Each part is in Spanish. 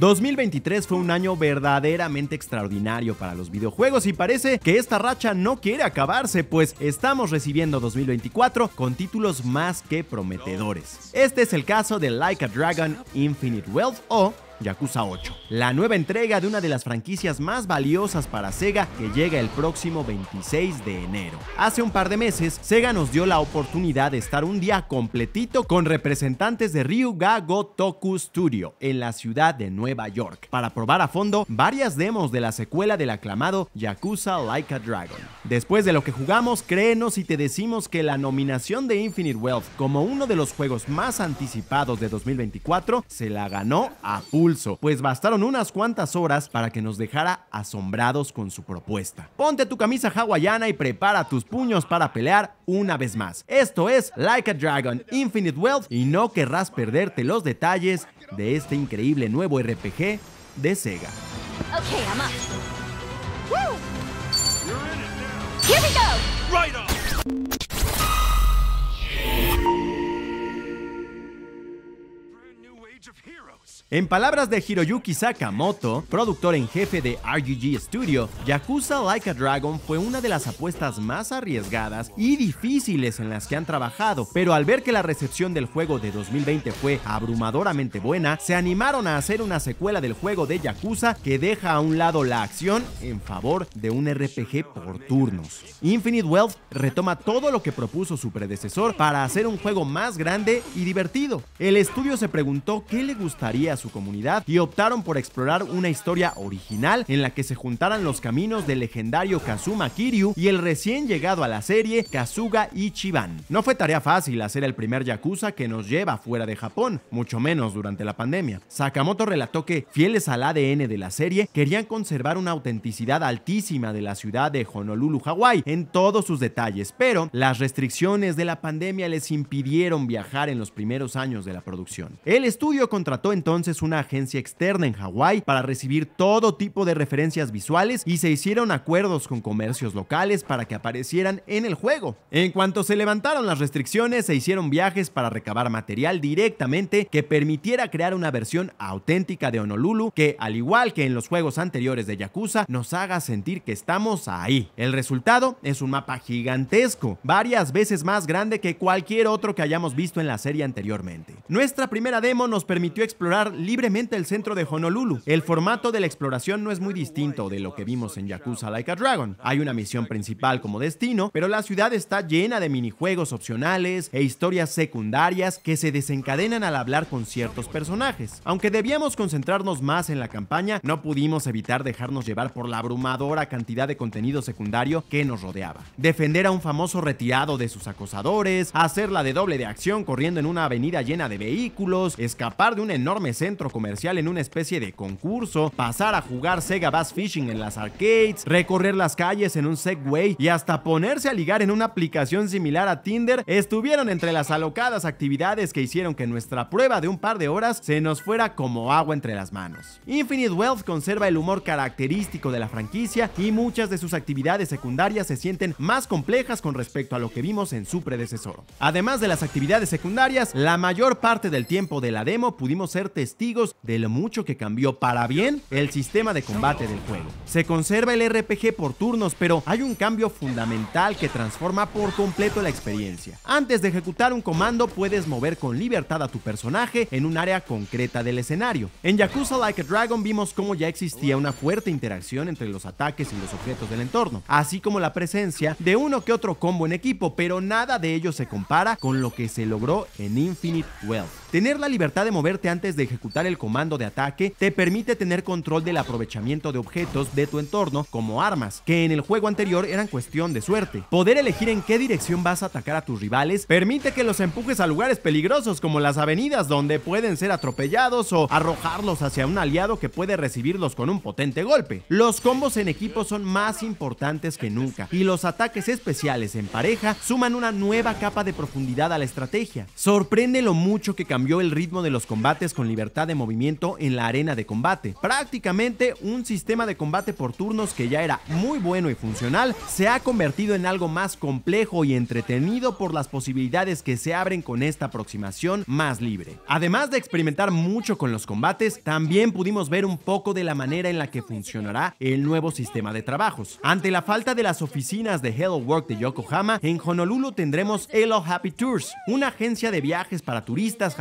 ...2023 fue un año verdaderamente extraordinario para los videojuegos y parece que esta racha no quiere acabarse, pues estamos recibiendo 2024 con títulos más que prometedores. Este es el caso de Like a Dragon Infinite Wealth o Yakuza 8, la nueva entrega de una de las franquicias más valiosas para Sega que llega el próximo 26 de enero. Hace un par de meses, Sega nos dio la oportunidad de estar un día completito con representantes de Ryuga Gotoku Studio en la ciudad de Nueva York para probar a fondo varias demos de la secuela del aclamado Yakuza Like a Dragon. Después de lo que jugamos, créenos y te decimos que la nominación de Infinite Wealth como uno de los juegos más anticipados de 2024 se la ganó a full pues bastaron unas cuantas horas para que nos dejara asombrados con su propuesta. Ponte tu camisa hawaiana y prepara tus puños para pelear una vez más. Esto es Like a Dragon Infinite Wealth y no querrás perderte los detalles de este increíble nuevo RPG de Sega. En palabras de Hiroyuki Sakamoto, productor en jefe de RGG Studio, Yakuza Like a Dragon fue una de las apuestas más arriesgadas y difíciles en las que han trabajado, pero al ver que la recepción del juego de 2020 fue abrumadoramente buena, se animaron a hacer una secuela del juego de Yakuza que deja a un lado la acción en favor de un RPG por turnos. Infinite Wealth retoma todo lo que propuso su predecesor para hacer un juego más grande y divertido. El estudio se preguntó qué le gustaría su comunidad y optaron por explorar una historia original en la que se juntaran los caminos del legendario Kazuma Kiryu y el recién llegado a la serie Kazuga Ichiban. No fue tarea fácil hacer el primer Yakuza que nos lleva fuera de Japón, mucho menos durante la pandemia. Sakamoto relató que, fieles al ADN de la serie, querían conservar una autenticidad altísima de la ciudad de Honolulu, Hawái, en todos sus detalles, pero las restricciones de la pandemia les impidieron viajar en los primeros años de la producción. El estudio contrató entonces una agencia externa en Hawái para recibir todo tipo de referencias visuales y se hicieron acuerdos con comercios locales para que aparecieran en el juego. En cuanto se levantaron las restricciones, se hicieron viajes para recabar material directamente que permitiera crear una versión auténtica de Honolulu que, al igual que en los juegos anteriores de Yakuza, nos haga sentir que estamos ahí. El resultado es un mapa gigantesco, varias veces más grande que cualquier otro que hayamos visto en la serie anteriormente. Nuestra primera demo nos permitió explorar libremente el centro de Honolulu. El formato de la exploración no es muy distinto de lo que vimos en Yakuza Like a Dragon. Hay una misión principal como destino, pero la ciudad está llena de minijuegos opcionales e historias secundarias que se desencadenan al hablar con ciertos personajes. Aunque debíamos concentrarnos más en la campaña, no pudimos evitar dejarnos llevar por la abrumadora cantidad de contenido secundario que nos rodeaba. Defender a un famoso retirado de sus acosadores, hacerla de doble de acción corriendo en una avenida llena de vehículos, escapar de un enorme centro comercial en una especie de concurso, pasar a jugar Sega Bass Fishing en las arcades, recorrer las calles en un Segway y hasta ponerse a ligar en una aplicación similar a Tinder estuvieron entre las alocadas actividades que hicieron que nuestra prueba de un par de horas se nos fuera como agua entre las manos. Infinite Wealth conserva el humor característico de la franquicia y muchas de sus actividades secundarias se sienten más complejas con respecto a lo que vimos en su predecesor. Además de las actividades secundarias, la mayor parte del tiempo de la demo pudimos ser testigos testigos de lo mucho que cambió para bien el sistema de combate del juego. Se conserva el RPG por turnos, pero hay un cambio fundamental que transforma por completo la experiencia. Antes de ejecutar un comando puedes mover con libertad a tu personaje en un área concreta del escenario. En Yakuza Like a Dragon vimos cómo ya existía una fuerte interacción entre los ataques y los objetos del entorno, así como la presencia de uno que otro combo en equipo, pero nada de ello se compara con lo que se logró en Infinite Wealth. Tener la libertad de moverte antes de ejecutar el comando de ataque te permite tener control del aprovechamiento de objetos de tu entorno como armas, que en el juego anterior eran cuestión de suerte. Poder elegir en qué dirección vas a atacar a tus rivales permite que los empujes a lugares peligrosos como las avenidas donde pueden ser atropellados o arrojarlos hacia un aliado que puede recibirlos con un potente golpe. Los combos en equipo son más importantes que nunca y los ataques especiales en pareja suman una nueva capa de profundidad a la estrategia. Sorprende lo mucho que cambia cambió el ritmo de los combates con libertad de movimiento en la arena de combate. Prácticamente un sistema de combate por turnos que ya era muy bueno y funcional, se ha convertido en algo más complejo y entretenido por las posibilidades que se abren con esta aproximación más libre. Además de experimentar mucho con los combates, también pudimos ver un poco de la manera en la que funcionará el nuevo sistema de trabajos. Ante la falta de las oficinas de Hello Work de Yokohama, en Honolulu tendremos Hello Happy Tours, una agencia de viajes para turistas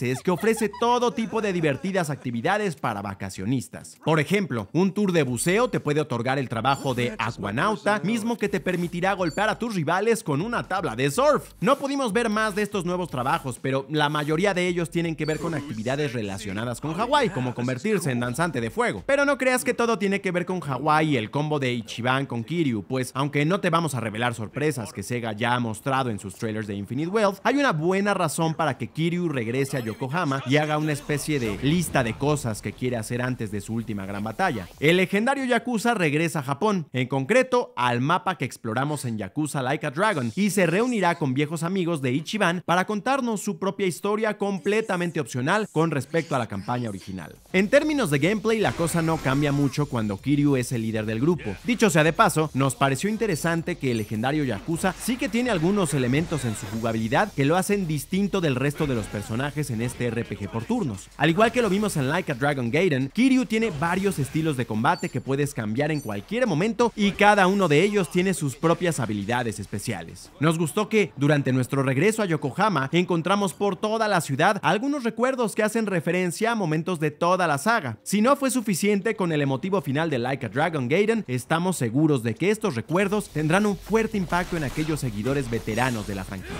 es que ofrece todo tipo de divertidas actividades para vacacionistas. Por ejemplo, un tour de buceo te puede otorgar el trabajo de Aquanauta, mismo que te permitirá golpear a tus rivales con una tabla de surf. No pudimos ver más de estos nuevos trabajos, pero la mayoría de ellos tienen que ver con actividades relacionadas con Hawái, como convertirse en danzante de fuego. Pero no creas que todo tiene que ver con Hawái y el combo de Ichiban con Kiryu, pues aunque no te vamos a revelar sorpresas que Sega ya ha mostrado en sus trailers de Infinite Wealth, hay una buena razón para que Kiryu regrese a Yokohama y haga una especie de lista de cosas que quiere hacer antes de su última gran batalla. El legendario Yakuza regresa a Japón, en concreto al mapa que exploramos en Yakuza Like a Dragon, y se reunirá con viejos amigos de Ichiban para contarnos su propia historia completamente opcional con respecto a la campaña original. En términos de gameplay, la cosa no cambia mucho cuando Kiryu es el líder del grupo. Dicho sea de paso, nos pareció interesante que el legendario Yakuza sí que tiene algunos elementos en su jugabilidad que lo hacen distinto del resto de los personajes en este RPG por turnos. Al igual que lo vimos en Like a Dragon Gaiden, Kiryu tiene varios estilos de combate que puedes cambiar en cualquier momento y cada uno de ellos tiene sus propias habilidades especiales. Nos gustó que, durante nuestro regreso a Yokohama, encontramos por toda la ciudad algunos recuerdos que hacen referencia a momentos de toda la saga. Si no fue suficiente con el emotivo final de Like a Dragon Gaiden, estamos seguros de que estos recuerdos tendrán un fuerte impacto en aquellos seguidores veteranos de la franquicia.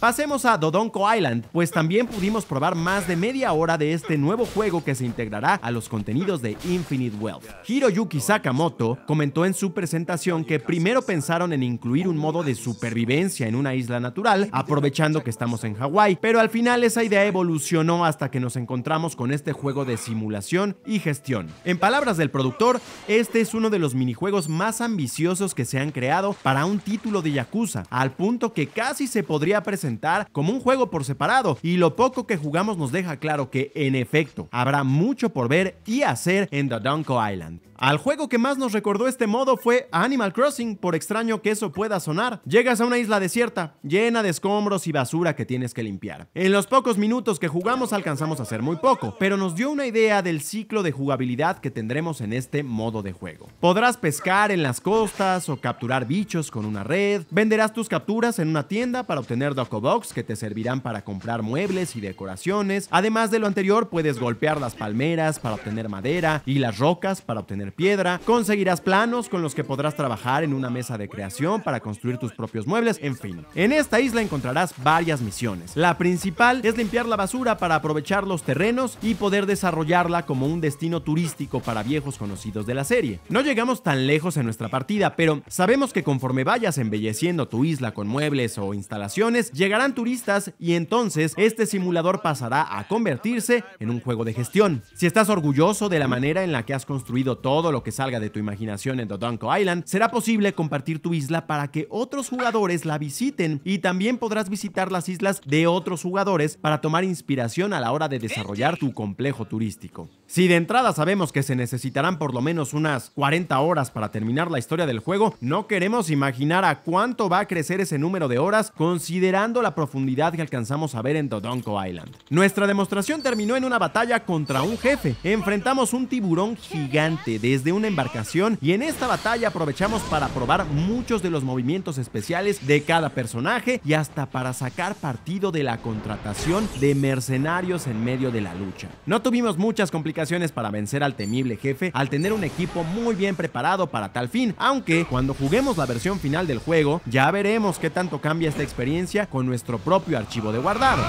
Pasemos a Dodonko Island, pues también pudimos probar más de media hora de este nuevo juego que se integrará a los contenidos de Infinite Wealth. Hiroyuki Sakamoto comentó en su presentación que primero pensaron en incluir un modo de supervivencia en una isla natural, aprovechando que estamos en Hawái, pero al final esa idea evolucionó hasta que nos encontramos con este juego de simulación y gestión. En palabras del productor, este es uno de los minijuegos más ambiciosos que se han creado para un título de Yakuza, al punto que casi se podría presentar como un juego por separado y lo poco que jugamos nos deja claro que en efecto habrá mucho por ver y hacer en The Donko Island. Al juego que más nos recordó este modo fue Animal Crossing, por extraño que eso pueda sonar. Llegas a una isla desierta, llena de escombros y basura que tienes que limpiar. En los pocos minutos que jugamos alcanzamos a hacer muy poco, pero nos dio una idea del ciclo de jugabilidad que tendremos en este modo de juego. Podrás pescar en las costas o capturar bichos con una red, venderás tus capturas en una tienda para obtener docobox que te servirán para comprar muebles y decoraciones. Además de lo anterior, puedes golpear las palmeras para obtener madera y las rocas para obtener piedra, conseguirás planos con los que podrás trabajar en una mesa de creación para construir tus propios muebles, en fin. En esta isla encontrarás varias misiones. La principal es limpiar la basura para aprovechar los terrenos y poder desarrollarla como un destino turístico para viejos conocidos de la serie. No llegamos tan lejos en nuestra partida, pero sabemos que conforme vayas embelleciendo tu isla con muebles o instalaciones, llegarán turistas y entonces este simulador pasará a convertirse en un juego de gestión. Si estás orgulloso de la manera en la que has construido todo, todo lo que salga de tu imaginación en Dodonko Island, será posible compartir tu isla para que otros jugadores la visiten y también podrás visitar las islas de otros jugadores para tomar inspiración a la hora de desarrollar tu complejo turístico. Si de entrada sabemos que se necesitarán por lo menos unas 40 horas para terminar la historia del juego, no queremos imaginar a cuánto va a crecer ese número de horas considerando la profundidad que alcanzamos a ver en Dodonko Island. Nuestra demostración terminó en una batalla contra un jefe. Enfrentamos un tiburón gigante desde una embarcación y en esta batalla aprovechamos para probar muchos de los movimientos especiales de cada personaje y hasta para sacar partido de la contratación de mercenarios en medio de la lucha. No tuvimos muchas complicaciones para vencer al temible jefe al tener un equipo muy bien preparado para tal fin, aunque cuando juguemos la versión final del juego ya veremos qué tanto cambia esta experiencia con nuestro propio archivo de guardado.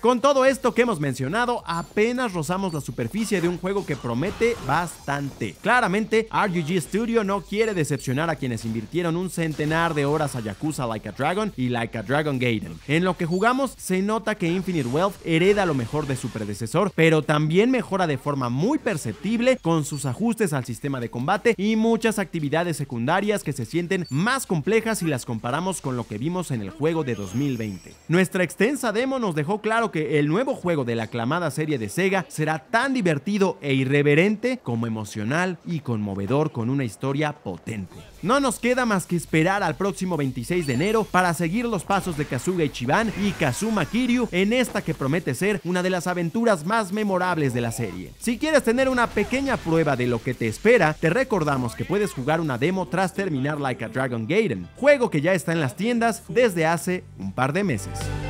Con todo esto que hemos mencionado, apenas rozamos la superficie de un juego que promete bastante. Claramente, RUG Studio no quiere decepcionar a quienes invirtieron un centenar de horas a Yakuza Like a Dragon y Like a Dragon Gaiden. En lo que jugamos, se nota que Infinite Wealth hereda lo mejor de su predecesor, pero también mejora de forma muy perceptible con sus ajustes al sistema de combate y muchas actividades secundarias que se sienten más complejas si las comparamos con lo que vimos en el juego de 2020. Nuestra extensa demo nos dejó claro que el nuevo juego de la aclamada serie de Sega será tan divertido e irreverente como emocional y conmovedor con una historia potente. No nos queda más que esperar al próximo 26 de enero para seguir los pasos de Kazuga Ichiban y Kazuma Kiryu en esta que promete ser una de las aventuras más memorables de la serie. Si quieres tener una pequeña prueba de lo que te espera, te recordamos que puedes jugar una demo tras terminar Like a Dragon Gaiden, juego que ya está en las tiendas desde hace un par de meses.